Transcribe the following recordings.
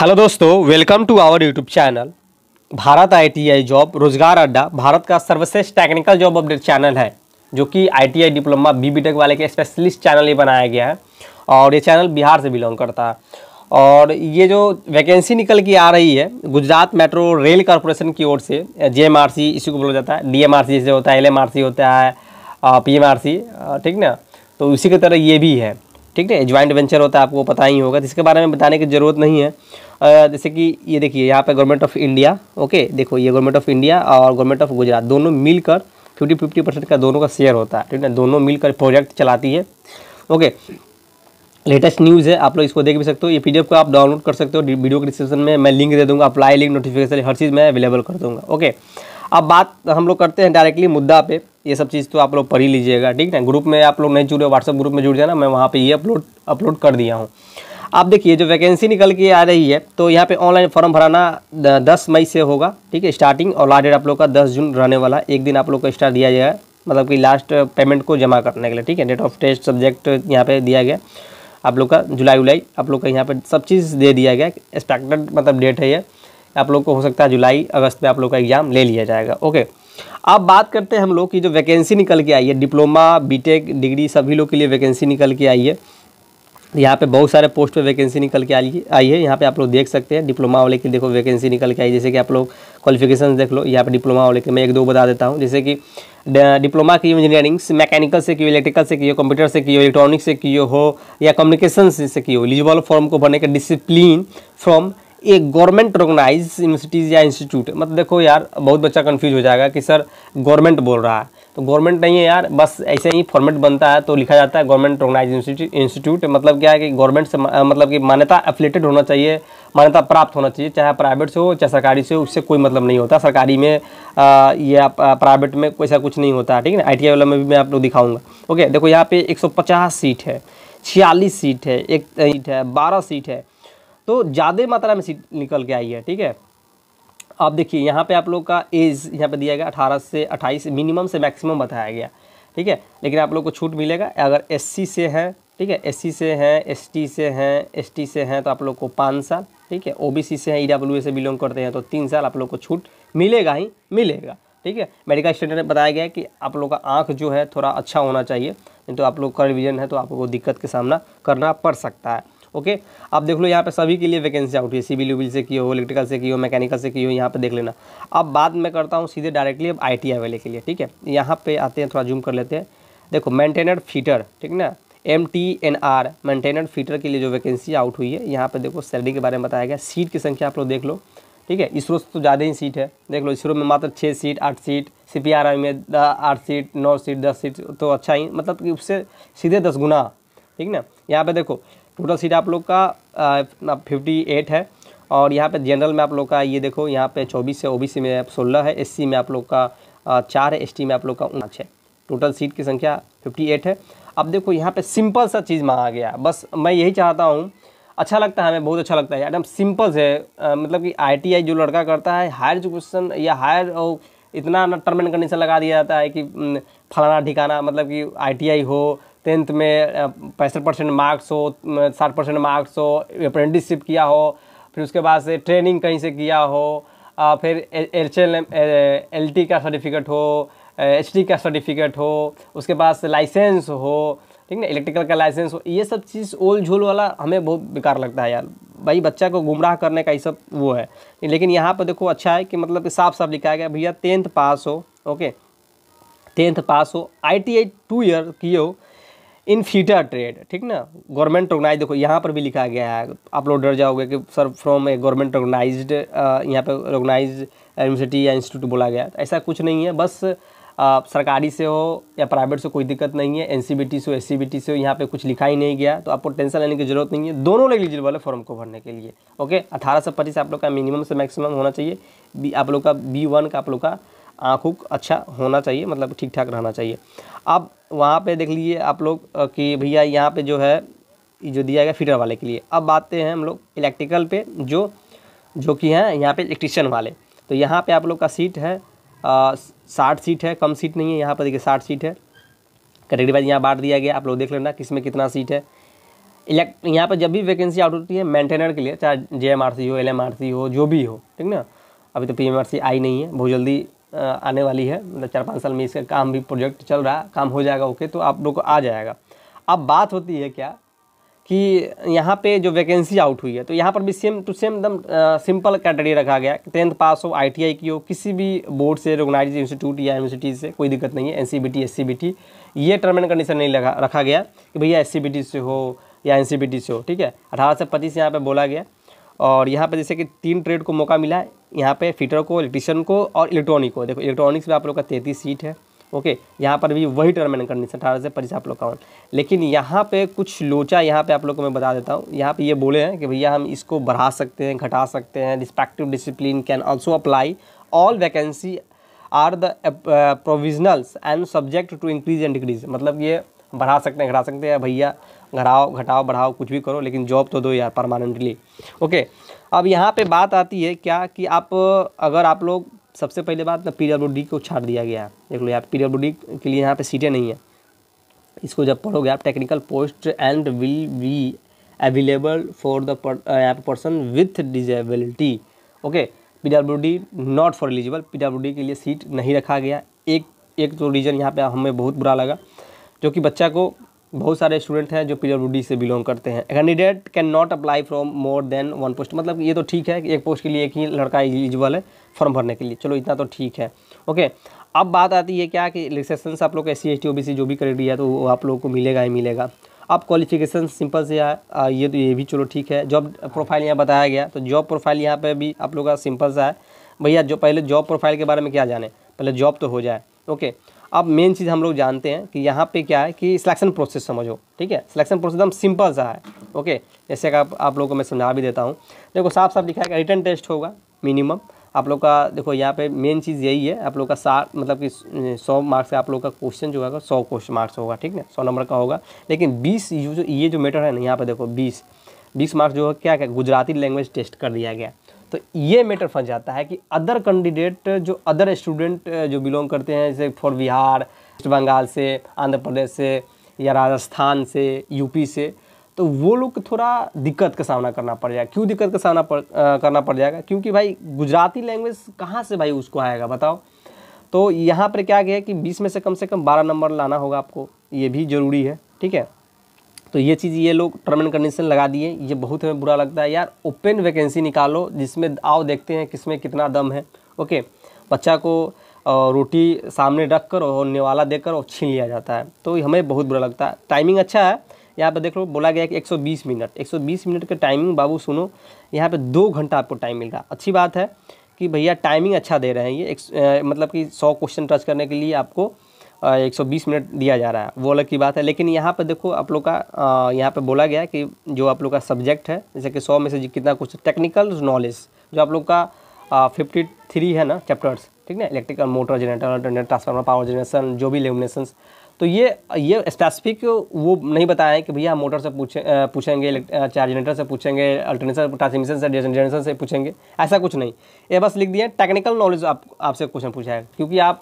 Hello दोस्तों welcome to our YouTube channel Bharat ITI job रोजगार अड्डा भारत का सर्वश्रेष्ठ टेक्निकल जॉब अपडेट चैनल है जो कि आईटीआई डिप्लोमा बीबीटेक टेक वाले के स्पेशलिस्ट चैनल ही बनाया गया है और ये चैनल बिहार से बिलोंग करता है और ये जो वैकेंसी निकल के आ रही है गुजरात मेट्रो रेल कॉरपोरेशन की ओर से जे इसी को बोला जाता है डी जैसे होता है एल होता है पी ठीक ना तो उसी की तरह ये भी है ठीक है ज्वाइंट वेंचर होता है आपको पता ही होगा तो इसके बारे में बताने की ज़रूरत नहीं है जैसे कि ये देखिए यहाँ पर गवर्नमेंट ऑफ इंडिया ओके देखो ये गवर्नमेंट ऑफ इंडिया और गवर्नमेंट ऑफ गुजरात दोनों मिलकर फिफ्टी फिफ्टी परसेंट का दोनों का शेयर होता है ठीक है दोनों मिलकर प्रोजेक्ट चलाती है ओके लेटेस्ट न्यूज़ है आप लोग इसको देख भी सकते हो ये पीडीएफ को आप डाउनलोड कर सकते हो वीडियो के डिस्क्रिप्शन में मैं लिंक दे दूंगा अप्लाई लिंक नोटिफिकेशन हर चीज़ मैं अवेलेबल कर दूंगा ओके अब बात हम लोग करते हैं डायरेक्टली मुद्दा पे ये सब चीज़ तो आप लोग पढ़ ही लीजिएगा ठीक है ग्रुप में आप लोग नहीं जुड़े व्हाट्सअप ग्रुप में जुड़ जाना मैं वहाँ पर ये अपलोड अपलोड कर दिया हूँ आप देखिए जो वैकेंसी निकल के आ रही है तो यहाँ पे ऑनलाइन फॉर्म भराना दस मई से होगा ठीक है स्टार्टिंग और लास्ट डेट आप लोग का दस जून रहने वाला एक दिन आप लोग को स्टार्ट दिया जाएगा मतलब कि लास्ट पेमेंट को जमा करने के लिए ठीक है डेट ऑफ टेस्ट सब्जेक्ट यहाँ पे दिया गया आप लोग का जुलाई उलाई आप लोग का यहाँ पर सब चीज़ दे दिया गया एक्सपेक्टेड मतलब डेट है ये आप लोग को हो सकता है जुलाई अगस्त में आप लोग का एग्ज़ाम ले लिया जाएगा ओके अब बात करते हैं हम लोग की जो वैकेंसी निकल के आई है डिप्लोमा बीटेक डिग्री सभी लोग के लिए वैकेंसी निकल के आई है यहाँ पे बहुत सारे पोस्ट पे वैकेंसी निकल के आई आई है यहाँ पे आप लोग देख सकते हैं डिप्लोमा वाले की देखो वैकेंसी निकल के आई जैसे कि आप लोग क्वालिफिकेशन देख लो यहाँ पे डिप्लोमा वाले के मैं एक दो बता देता हूँ जैसे कि डिप्लोमा की इंजीनियरिंग मैकेनिकल से की इलेक्ट्रिकल से की कंप्यूटर से की इलेक्ट्रॉनिक्स से की हो या कम्युनिकेशन से की हो एलिजिबल फॉर्म को भरने का डिसिप्लिन फ्रॉम ये गवर्नमेंट ऑर्गेनाइज यूनिवर्सिटीज़ या इंस्टीट्यूट मतलब देखो यार बहुत बच्चा कन्फ्यूज हो जाएगा कि सर गवर्नमेंट बोल रहा है तो गवर्नमेंट नहीं है यार बस ऐसे ही फॉर्मेट बनता है तो लिखा जाता है गवर्नमेंट ऑर्गेनाइज इंस्टीट्यूट मतलब क्या है कि गवर्नमेंट से मतलब कि मान्यता एफिलेटेड होना चाहिए मान्यता प्राप्त होना चाहिए चाहे प्राइवेट से हो चाहे सरकारी से हो उससे कोई मतलब नहीं होता सरकारी में या प्राइवेट में कोई कुछ नहीं होता ठीक है ना आई वाला में भी मैं आप लोग दिखाऊँगा ओके देखो यहाँ पे एक सीट है छियालीस सीट है एक सीट है बारह सीट है तो ज़्यादा मात्रा में सीट निकल के आई है ठीक है आप देखिए यहाँ पे आप लोग का एज यहाँ पे दिया गया अठारह से अट्ठाईस मिनिमम से मैक्सिमम बताया गया ठीक है लेकिन आप लोग को छूट मिलेगा अगर एससी से है ठीक है एससी से हैं एसटी से हैं एसटी से हैं तो आप लोग को पाँच साल ठीक है ओबीसी से हैं ईडब्ल्यू e से बिलोंग करते हैं तो तीन साल आप लोग को छूट मिलेगा ही मिलेगा ठीक है मेडिकल स्टैंडर्ड में बताया गया है कि आप लोग का आँख जो है थोड़ा अच्छा होना चाहिए नहीं तो आप लोग का रिविजन है तो आप को दिक्कत का सामना करना पड़ सकता है ओके आप देख लो यहाँ पे सभी के लिए वैकेंसी आउट हुई सिविल विविल से की हो इलेक्ट्रिकल से की हो मैकेनिकल से की हो यहाँ पे देख लेना अब बाद में करता हूँ सीधे डायरेक्टली अब आई वाले के लिए ठीक है यहाँ पे आते हैं थोड़ा जूम कर लेते हैं देखो मेंटेनर फीटर ठीक ना M T N R maintainer fitter के लिए जो वैकेंसी आउट हुई है यहाँ पर देखो सैलरी के बारे में बताया गया सीट की संख्या आप लोग देख लो ठीक है इसरो से तो ज़्यादा ही सीट है देख लो इसरो में मात्र छः सीट आठ seat C P R I में आठ सीट नौ सीट दस सीट तो अच्छा ही मतलब कि उससे सीधे दस गुना ठीक ना यहाँ पे देखो टोटल सीट आप लोग का फिफ्टी एट है और यहाँ पे जनरल में आप लोग का ये देखो यहाँ पे चौबीस है ओबीसी में सोलह है एससी में आप लोग का चार है एस में आप लोग का उन है टोटल सीट की संख्या एट है अब देखो यहाँ पे सिंपल सा चीज़ मांगा गया बस मैं यही चाहता हूँ अच्छा लगता है हमें बहुत अच्छा लगता है एकदम सिंपल है आ, मतलब कि आईटीआई जो लड़का करता है हायर एजुकेशन या हायर इतना टर्म एंड कंडीशन लगा दिया जाता है कि फलाना ठिकाना मतलब कि आईटीआई हो टेंथ में पैंसठ परसेंट मार्क्स हो साठ परसेंट मार्क्स हो अप्रेंटिसशिप किया हो फिर उसके बाद से ट्रेनिंग कहीं से किया हो आ, फिर एच एल एल टी का सर्टिफिकेट हो एच डी का सर्टिफिकेट हो उसके से लाइसेंस हो ठीक ना इलेक्ट्रिकल का लाइसेंस हो ये सब चीज़ ओल झोल वाला हमें बहुत बेकार लगता है यार भाई बच्चा को गुमराह करने का ये सब वो है लेकिन यहाँ पर देखो अच्छा है कि मतलब साफ साफ लिखा गया भैया टेंथ पास हो ओके टेंथ पास हो I T I two year किए हो इन फ्यूचर ट्रेड ठीक ना गवर्नमेंट ऑर्गेनाइज देखो यहाँ पर भी लिखा गया है आप लोग डर जाओगे कि sir from a government organise यहाँ पर ऑर्गेनाइज यूनिवर्सिटी या इंस्टीट्यूट बोला गया तो ऐसा कुछ नहीं है बस आ, सरकारी से हो या प्राइवेट से कोई दिक्कत नहीं है एन से हो एस से हो यहाँ पर कुछ लिखा ही नहीं गया तो आपको टेंशन लेने की जरूरत नहीं है दोनों एलिजिबल है फॉर्म को भरने के लिए ओके अठारह से पच्चीस आप लोग का मिनिमम से मैक्सिमम होना चाहिए बी आप लोग का बी वन का आप लोग का आँखों अच्छा होना चाहिए मतलब ठीक ठाक रहना चाहिए अब वहाँ पे देख लीजिए आप लोग कि भैया यहाँ पे जो है जो दिया गया फीडर वाले के लिए अब आते हैं हम लोग इलेक्ट्रिकल पे जो जो कि हैं यहाँ पे इलेक्ट्रिशियन वाले तो यहाँ पे आप लोग का सीट है साठ सीट है कम सीट नहीं है यहाँ पर देखिए साठ सीट है कैटेगरी वाइज यहाँ बांट दिया गया आप लोग देख लेना किस में कितना सीट है इलेक्ट यहाँ पर जब भी वैकेंसी आउट होती है मेंटेनर के लिए चाहे जे हो एल हो जो भी हो ठीक ना अभी तो पी आई नहीं है बहुत जल्दी आने वाली है मतलब चार पाँच साल में इसका काम भी प्रोजेक्ट चल रहा है काम हो जाएगा ओके तो आप लोग को आ जाएगा अब बात होती है क्या कि यहाँ पे जो वैकेंसी आउट हुई है तो यहाँ पर भी सेम टू सेम एकदम सिंपल कैटेगरी रखा गया कि टेंथ पास हो आईटीआई की हो किसी भी बोर्ड से रिकोगनाइज इंस्टीट्यूट या यूनिवर्सिटी से कोई दिक्कत नहीं है एनसीबीटी एससीबीटी ये टर्म एंड कंडीशन नहीं लगा रखा गया कि भैया एससीबीटी से हो या एनसीबीटी से हो ठीक है अठारह से पच्चीस यहाँ पर बोला गया और यहाँ पर जैसे कि तीन ट्रेड को मौका मिला है यहाँ पे फिटर को इलेक्ट्रिशियन को और इलेक्ट्रॉनिक को देखो इलेक्ट्रॉनिक्स में आप लोग का तैंतीस सीट है ओके यहाँ पर भी वही टर्मिनल कंडीशन अठारह से पच्चीस आप लोग का लेकिन यहाँ पे कुछ लोचा यहाँ पे आप लोग को मैं बता देता हूँ यहाँ पे ये बोले हैं कि भैया हम इसको बढ़ा सकते हैं घटा सकते हैं respective discipline can also apply all vacancy are the provisionals and subject to increase and decrease मतलब ये बढ़ा सकते हैं घटा सकते हैं भैया घटाओ घटाओ बढ़ाओ कुछ भी करो लेकिन जॉब तो दो यार परमानेंटली ओके अब यहाँ पे बात आती है क्या कि आप अगर आप लोग सबसे पहले बात ना पी डब्ल्यू डी को छाड़ दिया गया है देख लो यार पी डब्ल्यू डी के लिए यहाँ पे सीटें नहीं है इसको जब पढ़ोगे आप technical post and will be available for the person with disability okay P W D not for eligible P W D के लिए सीट नहीं रखा गया एक एक तो रीज़न यहाँ पे हमें बहुत बुरा लगा जो कि बच्चा को बहुत सारे स्टूडेंट हैं जो पी डी से बिलोंग करते हैं candidate can not apply from more than one post मतलब ये तो ठीक है कि एक पोस्ट के लिए एक ही लड़का एलिजिबल है फॉर्म भरने के लिए चलो इतना तो ठीक है ओके अब बात आती है क्या कि रिसेशन आप लोग S C S T O B C जो भी क्रेडिट है तो वो आप लोग को मिलेगा ही मिलेगा अब क्वालिफिकेशन सिंपल से है ये तो ये भी चलो ठीक है जॉब प्रोफाइल यहाँ बताया गया तो जॉब प्रोफाइल यहाँ पर भी आप लोग का सिंपल सा है भैया जो पहले जॉब प्रोफाइल के बारे में क्या जाने पहले जॉब तो हो जाए ओके okay. अब मेन चीज़ हम लोग जानते हैं कि यहाँ पे क्या है कि सिलेक्शन प्रोसेस समझो ठीक है सिलेक्शन प्रोसेस एकदम सिंपल सा है ओके जैसे कि आप आप लोगों को मैं समझा भी देता हूँ देखो साफ साफ लिखा है रिटर्न टेस्ट होगा मिनिमम आप लोग का देखो यहाँ पे मेन चीज़ यही है आप लोग का सात मतलब कि सौ मार्क्स का आप लोग का क्वेश्चन जो होगा सौ क्वेश्चन मार्क्स होगा ठीक है सौ नंबर का होगा लेकिन बीस ये जो मेटर है ना यहाँ पर देखो बीस बीस मार्क्स जो है क्या क्या गुजराती लैंग्वेज टेस्ट कर दिया गया तो ये मैटर फंस जाता है कि अदर कैंडिडेट जो अदर स्टूडेंट जो बिलोंग करते हैं जैसे फॉर बिहार वेस्ट बंगाल से आंध्र प्रदेश से या राजस्थान से यूपी से तो वो लोग को थोड़ा दिक्कत का सामना करना पड़ जाएगा क्यों दिक्कत का सामना पड़ करना पड़ जाएगा क्योंकि भाई गुजराती लैंग्वेज कहाँ से भाई उसको आएगा बताओ तो यहाँ पर क्या गया कि बीस में से कम से कम बारह नंबर लाना होगा आपको ये भी ज़रूरी है ठीक है तो ये चीज़ ये लोग टर्म एंड कंडीशन लगा दिए ये बहुत हमें बुरा लगता है यार ओपन वैकेंसी निकालो जिसमें आओ देखते हैं किसमें कितना दम है ओके बच्चा को रोटी सामने रख कर और निवाला देकर और छीन लिया जाता है तो हमें बहुत बुरा लगता है टाइमिंग अच्छा है यहाँ पर देख लो बोला गया कि 120 मिनट 120 मिनट के टाइमिंग बाबू सुनो यहाँ पे दो घंटा आपको टाइम मिल रहा अच्छी बात है कि भैया टाइमिंग अच्छा दे रहे हैं ये एक, मतलब कि सौ क्वेश्चन टच करने के लिए आपको 120 मिनट दिया जा रहा है वो अलग की बात है लेकिन यहाँ पर देखो आप लोग का यहाँ पर बोला गया कि जो आप लोग का सब्जेक्ट है जैसे कि सौ में से कितना कुछ टेक्निकल नॉलेज जो आप लोग का फिफ्टी थ्री है ना चैप्टर्स ठीक ना electrical motor generator transformer power generation जो भी लेमिनेशन तो ये ये स्पेसिफिक वो नहीं बताया कि भैया हम मोटर से पूछे पूछेंगे चार जनरेटर से पूछेंगे अल्टरनेटर ट्रांसमिशन से जनरेशन से पूछेंगे ऐसा कुछ नहीं ये बस लिख दिए टेक्निकल नॉलेज आप आपसे क्वेश्चन पूछा है क्योंकि आप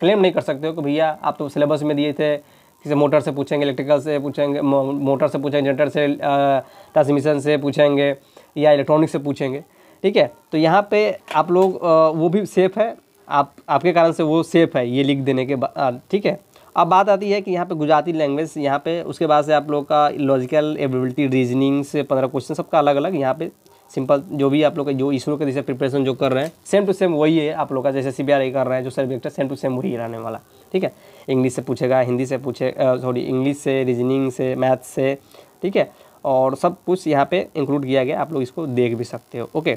क्लेम नहीं कर सकते हो कि भैया आप तो सिलेबस में दिए थे किसी मोटर से पूछेंगे इलेक्ट्रिकल से पूछेंगे मोटर से पूछेंगे जनरेटर से ट्रांसमिशन से पूछेंगे या इलेक्ट्रॉनिक से पूछेंगे ठीक है तो यहाँ पे आप लोग वो भी सेफ़ है आप आपके कारण से वो सेफ़ है ये लिख देने के बाद ठीक है अब बात आती है कि यहाँ पे गुजराती लैंग्वेज यहाँ पे उसके बाद से आप लोग का लॉजिकल एबिलिटी रीजनिंग से पंद्रह क्वेश्चन सबका अलग अलग यहाँ पे सिंपल जो भी आप लोग जो इसरो के जैसे प्रिपरेशन जो कर रहे हैं सेम टू सेम वही है आप लोग का जैसे सी कर रहे हैं जो सब्जेक्ट है सेम टू सेम वही रहने वाला ठीक है इंग्लिश से पूछेगा हिंदी से पूछे सॉरी इंग्लिश से रीजनिंग से मैथ से ठीक है और सब कुछ यहाँ पर इंक्लूड किया गया आप लोग इसको देख भी सकते हो okay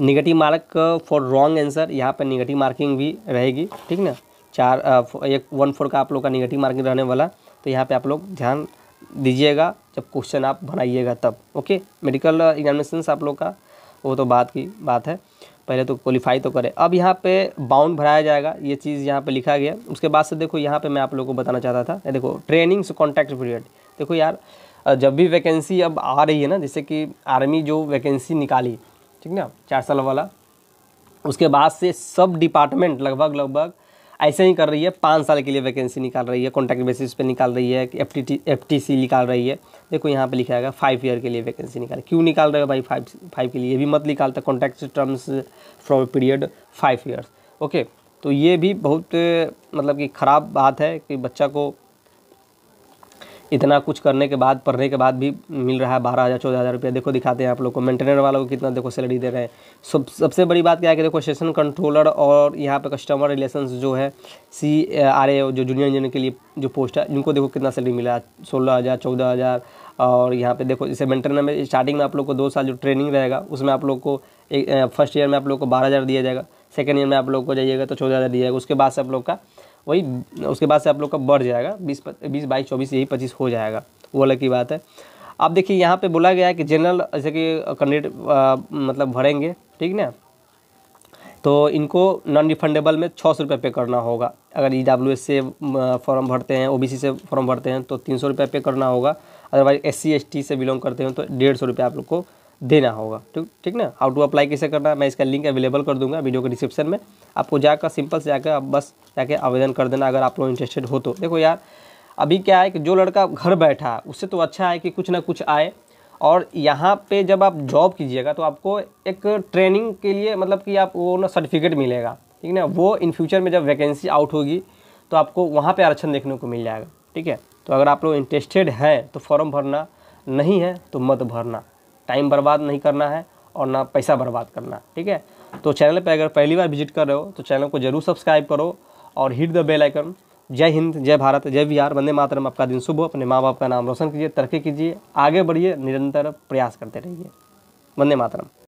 negative mark for wrong answer यहाँ पर निगेटिव मार्किंग भी रहेगी ठीक ना चार एक वन फोर का आप लोग का निगेटिव मार्किंग रहने वाला तो यहाँ पे आप लोग ध्यान दीजिएगा जब क्वेश्चन आप बनाइएगा तब ओके मेडिकल एग्जामिनेशन आप लोग का वो तो बात की बात है पहले तो क्वालिफाई तो करें अब यहाँ पे बाउंड भराया जाएगा ये चीज़ यहाँ पे लिखा गया उसके बाद से देखो यहाँ पे मैं आप लोगों को बताना चाहता था देखो ट्रेनिंग्स कॉन्टैक्ट पीरियड देखो यार जब भी वैकेंसी अब आ रही है ना जैसे कि आर्मी जो वैकेंसी निकाली ठीक ना चार साल वाला उसके बाद से सब डिपार्टमेंट लगभग लगभग ऐसे ही कर रही है पाँच साल के लिए वैकेंसी निकाल रही है कॉन्ट्रैक्ट बेसिस पे निकाल रही है F T F T C निकाल रही है देखो यहाँ पे लिखा है फाइव ईयर के लिए वैकेंसी निकाल क्यों निकाल रहे हो भाई फाइव फाइव के लिए ये भी मत निकालता contract terms from period five years okay तो ये भी बहुत मतलब कि ख़राब बात है कि बच्चा को इतना कुछ करने के बाद पढ़ने के बाद भी मिल रहा है बारह हज़ार चौदह हज़ार रुपया देखो दिखाते हैं आप लोग को मेंटेनर वालों को कितना देखो सैलरी दे रहे हैं सब सबसे बड़ी बात क्या है कि देखो सेशन कंट्रोलर और यहाँ पर कस्टमर रिलेशन जो है सी आर ए जो जूनियर इंजीनियर के लिए जो पोस्ट है इनको देखो कितना सैलरी मिला सोलह हज़ार चौदह हज़ार और यहाँ पे देखो इसे मेंटेनर में स्टार्टिंग में आप लोग को दो साल जो ट्रेनिंग रहेगा उसमें आप लोग को फर्स्ट ईयर में आप लोग को बारह हज़ार दिया जाएगा सेकेंड ईयर में आप लोग को जाइएगा तो चौदह हज़ार दिया जाएगा उसके बाद से आप लोग का वही उसके बाद से आप लोग का बढ़ जाएगा बीस बीस बाईस चौबीस यही पच्चीस हो जाएगा वो अलग की बात है आप देखिए यहाँ पे बोला गया है कि जनरल जैसे कि कैंडिडेट मतलब भरेंगे ठीक ना तो इनको नॉन रिफंडेबल में छः सौ रुपये पे करना होगा अगर ई डब्ल्यू एस से फॉर्म भरते हैं ओ से फॉर्म भरते हैं तो तीन सौ रुपये पे करना होगा otherwise S C S T से बिलोंग करते हैं तो डेढ़ सौ रुपये आप लोग को देना होगा ठीक ठीक ना हाउ टू अप्लाई कैसे करना है मैं इसका लिंक अवेलेबल कर दूंगा वीडियो के डिस्क्रिप्शन में आपको जाकर सिंपल से जाकर आप बस जाके आवेदन कर देना अगर आप लोग इंटरेस्टेड हो तो देखो यार अभी क्या है कि जो लड़का घर बैठा है उससे तो अच्छा है कि कुछ ना कुछ आए और यहाँ पे जब आप जॉब कीजिएगा तो आपको एक ट्रेनिंग के लिए मतलब कि आप वो ना सर्टिफिकेट मिलेगा ठीक ना वो इन फ्यूचर में जब वैकेंसी आउट होगी तो आपको वहाँ पे आरक्षण देखने को मिल जाएगा ठीक है तो अगर आप लोग इंटरेस्टेड हैं तो फॉर्म भरना नहीं है तो मत भरना टाइम बर्बाद नहीं करना है और ना पैसा बर्बाद करना ठीक है तो चैनल पर अगर पहली बार विजिट कर रहे हो तो चैनल को जरूर सब्सक्राइब करो और हिट द बेल आइकन जय हिंद जय भारत जय बिहार वंदे मातरम आपका दिन शुभ हो अपने माँ बाप का नाम रोशन कीजिए तरक्की कीजिए आगे बढ़िए निरंतर प्रयास करते रहिए वंदे मातरम